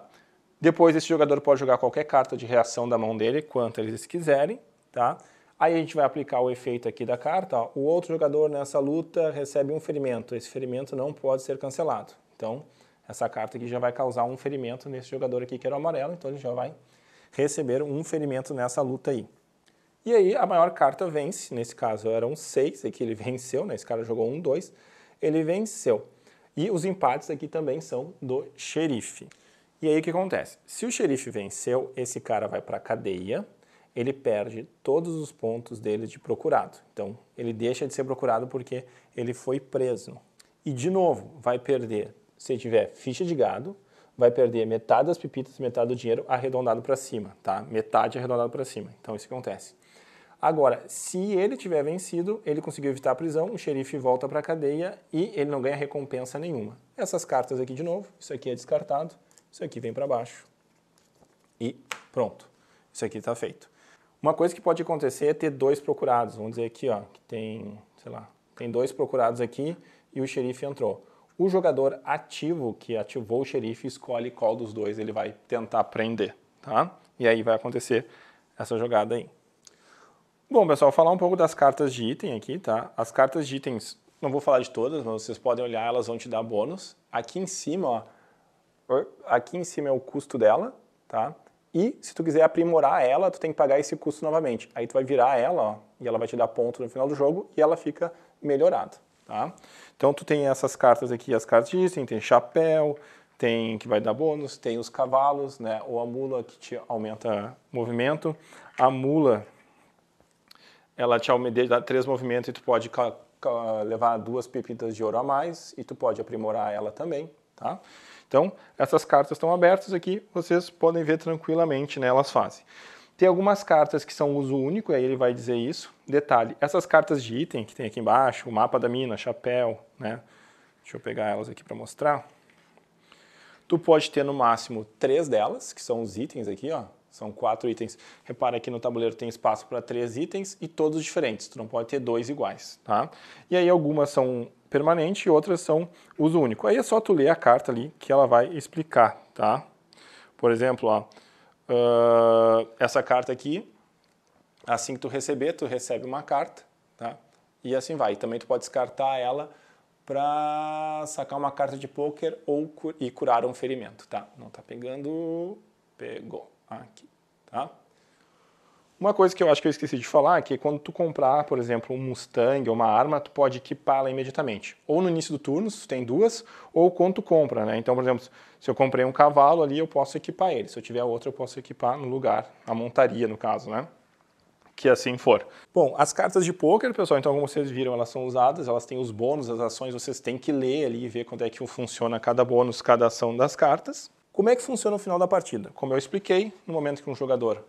Depois esse jogador pode jogar qualquer carta de reação da mão dele, quanto eles quiserem, tá? Aí a gente vai aplicar o efeito aqui da carta, ó. o outro jogador nessa luta recebe um ferimento, esse ferimento não pode ser cancelado. Então, essa carta aqui já vai causar um ferimento nesse jogador aqui que era o amarelo, então ele já vai receberam um ferimento nessa luta aí. E aí a maior carta vence, nesse caso era um seis, aqui é ele (laughs) venceu, né? esse cara jogou um, dois, ele venceu. E os empates aqui também são do xerife. E aí o que acontece? Se o xerife venceu, esse cara vai para a cadeia, ele perde todos os pontos dele de procurado. Então ele deixa de ser procurado porque ele foi preso. E de novo, vai perder se tiver ficha de gado, vai perder metade das pepitas e metade do dinheiro arredondado para cima, tá? Metade arredondado para cima. Então isso acontece. Agora, se ele tiver vencido, ele conseguiu evitar a prisão, o xerife volta para a cadeia e ele não ganha recompensa nenhuma. Essas cartas aqui de novo, isso aqui é descartado, isso aqui vem para baixo. E pronto. Isso aqui está feito. Uma coisa que pode acontecer é ter dois procurados. Vamos dizer aqui, ó, que tem, sei lá, tem dois procurados aqui e o xerife entrou. O jogador ativo que ativou o xerife escolhe qual dos dois ele vai tentar prender, tá? E aí vai acontecer essa jogada aí. Bom, pessoal, falar um pouco das cartas de item aqui, tá? As cartas de itens, não vou falar de todas, mas vocês podem olhar, elas vão te dar bônus. Aqui em cima, ó, aqui em cima é o custo dela, tá? E se tu quiser aprimorar ela, tu tem que pagar esse custo novamente. Aí tu vai virar ela, ó, e ela vai te dar ponto no final do jogo e ela fica melhorada. Tá? Então tu tem essas cartas aqui, as cartas dizem, tem chapéu, tem que vai dar bônus, tem os cavalos, né? Ou a mula que te aumenta movimento. A mula, ela te aumenta, dá três movimentos e tu pode levar duas pepitas de ouro a mais e tu pode aprimorar ela também, tá? Então, essas cartas estão abertas aqui, vocês podem ver tranquilamente, né? Elas fazem. Tem algumas cartas que são uso único, aí ele vai dizer isso. Detalhe, essas cartas de item que tem aqui embaixo, o mapa da mina, chapéu, né? Deixa eu pegar elas aqui para mostrar. Tu pode ter no máximo três delas, que são os itens aqui, ó. São quatro itens. Repara que no tabuleiro tem espaço para três itens e todos diferentes. Tu não pode ter dois iguais, tá? E aí algumas são permanentes e outras são uso único. Aí é só tu ler a carta ali que ela vai explicar, tá? Por exemplo, ó, ah, essa carta aqui, assim que tu receber, tu recebe uma carta, tá? E assim vai. Também tu pode descartar ela para sacar uma carta de poker ou e curar um ferimento, tá? Não tá pegando, pegou aqui, tá? Uma coisa que eu acho que eu esqueci de falar é que quando tu comprar, por exemplo, um Mustang ou uma arma, tu pode equipá-la imediatamente. Ou no início do turno, se tem duas, ou quando tu compra, né? Então, por exemplo, se eu comprei um cavalo ali, eu posso equipar ele. Se eu tiver outro, eu posso equipar no lugar, a montaria, no caso, né? Que assim for. Bom, as cartas de poker, pessoal, então como vocês viram, elas são usadas, elas têm os bônus, as ações, vocês têm que ler ali e ver quando é que funciona cada bônus, cada ação das cartas. Como é que funciona o final da partida? Como eu expliquei, no momento que um jogador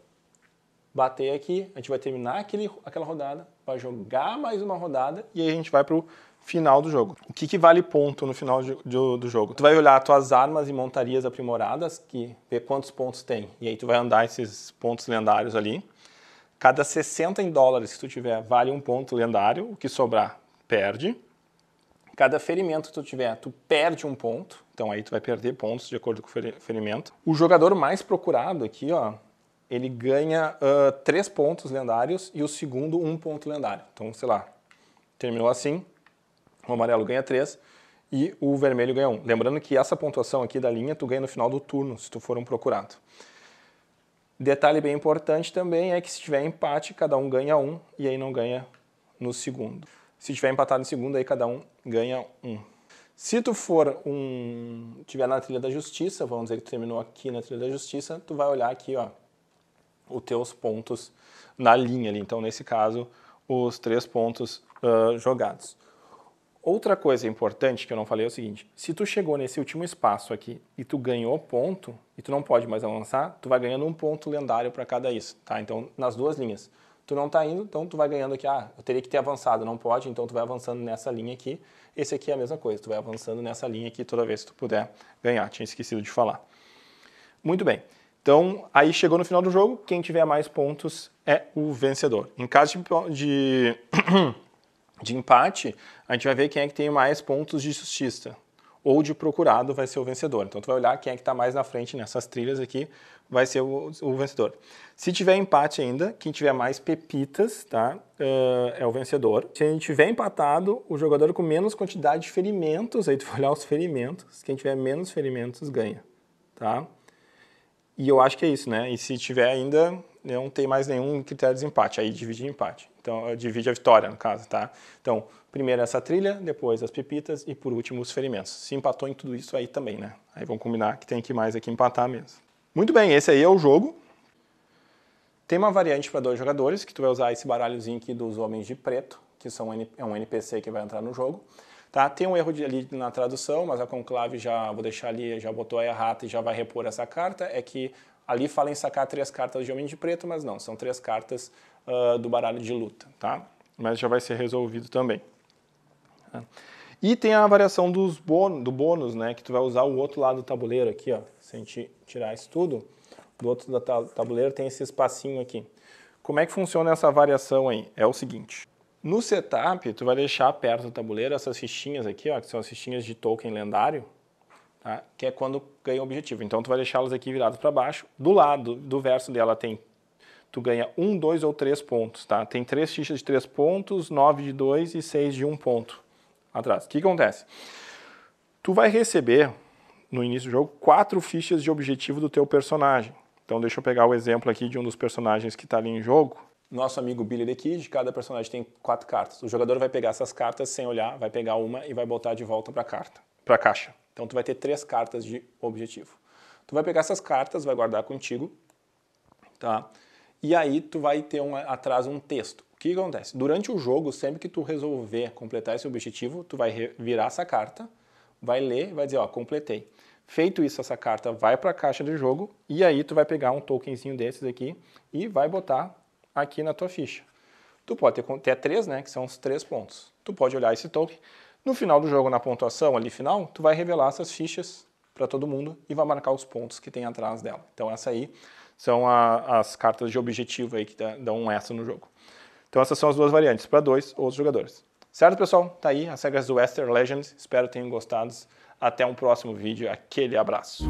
bater aqui, a gente vai terminar aquele, aquela rodada, vai jogar mais uma rodada e aí a gente vai pro final do jogo. O que, que vale ponto no final de, do, do, jogo? Tu vai olhar as tuas armas e montarias aprimoradas, que ver quantos pontos tem, e aí tu vai andar esses pontos lendários ali. Cada 60 em dólares que tu tiver vale um ponto lendário, o que sobrar perde. Cada ferimento que tu tiver, tu perde um ponto, então aí tu vai perder pontos de acordo com o ferimento. O jogador mais procurado aqui, ó, ele ganha uh, três pontos lendários e o segundo um ponto lendário. Então, sei lá, terminou assim, o amarelo ganha três e o vermelho ganha um. Lembrando que essa pontuação aqui da linha tu ganha no final do turno, se tu for um procurado. Detalhe bem importante também é que se tiver empate, cada um ganha um e aí não ganha no segundo. Se tiver empatado no segundo, aí cada um ganha um. Se tu for um, tiver na trilha da justiça, vamos dizer que tu terminou aqui na trilha da justiça, tu vai olhar aqui, ó, os teus pontos na linha ali. Então, nesse caso, os três pontos uh, jogados. Outra coisa importante que eu não falei é o seguinte: se tu chegou nesse último espaço aqui e tu ganhou ponto e tu não pode mais avançar, tu vai ganhando um ponto lendário para cada isso, tá? Então nas duas linhas. Tu não está indo, então tu vai ganhando aqui, ah, eu teria que ter avançado, não pode, então tu vai avançando nessa linha aqui. Esse aqui é a mesma coisa, tu vai avançando nessa linha aqui toda vez que tu puder ganhar. Tinha esquecido de falar. Muito bem. Então, aí chegou no final do jogo, quem tiver mais pontos é o vencedor. Em caso de, de, (clears throat) de empate, a gente vai ver quem é que tem mais pontos de justiça ou de procurado vai ser o vencedor. Então, tu vai olhar quem é que está mais na frente nessas trilhas aqui, vai ser o, o, vencedor. Se tiver empate ainda, quem tiver mais pepitas, tá, uh, é o vencedor. Se a gente tiver empatado, o jogador com menos quantidade de ferimentos, aí tu vai olhar os ferimentos, quem tiver menos ferimentos ganha, tá? E eu acho que é isso, né? E se tiver ainda, né, não tem mais nenhum critério de empate, aí divide empate. Então, eh, divide a vitória, no caso, tá? Então, primeiro essa trilha, depois as pepitas e por último os ferimentos. Se empatou em tudo isso aí também, né? Aí vamos combinar que tem que mais aqui empatar mesmo. Muito bem, esse aí é o jogo. Tem uma variante para dois jogadores, que tu vai usar esse baralhozinho aqui dos homens de preto, que são, é um NPC que vai entrar no jogo. Tá? Tem um erro de, ali na tradução, mas a Conclave já, vou deixar ali, já botou a errata e já vai repor essa carta, é que ali fala em sacar três cartas de Homem de Preto, mas não, são três cartas uh, do baralho de luta, tá? Mas já vai ser resolvido também. Tá? E tem a variação dos bônus, do bônus, né? Que tu vai usar o outro lado do tabuleiro aqui, ó. Se a gente tirar isso tudo, do outro lado do tabuleiro tem esse espacinho aqui. Como é que funciona essa variação aí? É o seguinte. No setup, tu vai deixar perto do tabuleiro essas fichinhas aqui, ó, que são as fichinhas de token lendário, tá? que é quando ganha o objetivo. Então tu vai deixá-las aqui viradas para baixo. Do lado do verso dela tem, tu ganha um, dois ou três pontos. Tá? Tem três fichas de três pontos, nove de dois e seis de um ponto atrás. O que acontece? Tu vai receber, no início do jogo, quatro fichas de objetivo do teu personagem. Então deixa eu pegar o exemplo aqui de um dos personagens que está ali em jogo, nosso amigo Billy the Kid, cada personagem tem quatro cartas. O jogador vai pegar essas cartas sem olhar, vai pegar uma e vai botar de volta para carta, para caixa. Então tu vai ter três cartas de objetivo. Tu vai pegar essas cartas, vai guardar contigo, tá? E aí tu vai ter um, atrás um texto. O que acontece? Durante o jogo, sempre que tu resolver completar esse objetivo, tu vai virar essa carta, vai ler, vai dizer, ó, completei. Feito isso, essa carta vai para a caixa de jogo e aí tu vai pegar um tokenzinho desses aqui e vai botar aqui na tua ficha. Tu pode ter até três, né, que são os três pontos. Tu pode olhar esse token. No final do jogo, na pontuação ali final, tu vai revelar essas fichas para todo mundo e vai marcar os pontos que tem atrás dela. Então essa aí são a, as cartas de objetivo aí que dão essa no jogo. Então essas são as duas variantes, para dois ou os jogadores. Certo, pessoal? Tá aí as regras do Western Legends. Espero que tenham gostado. Até um próximo vídeo. Aquele abraço.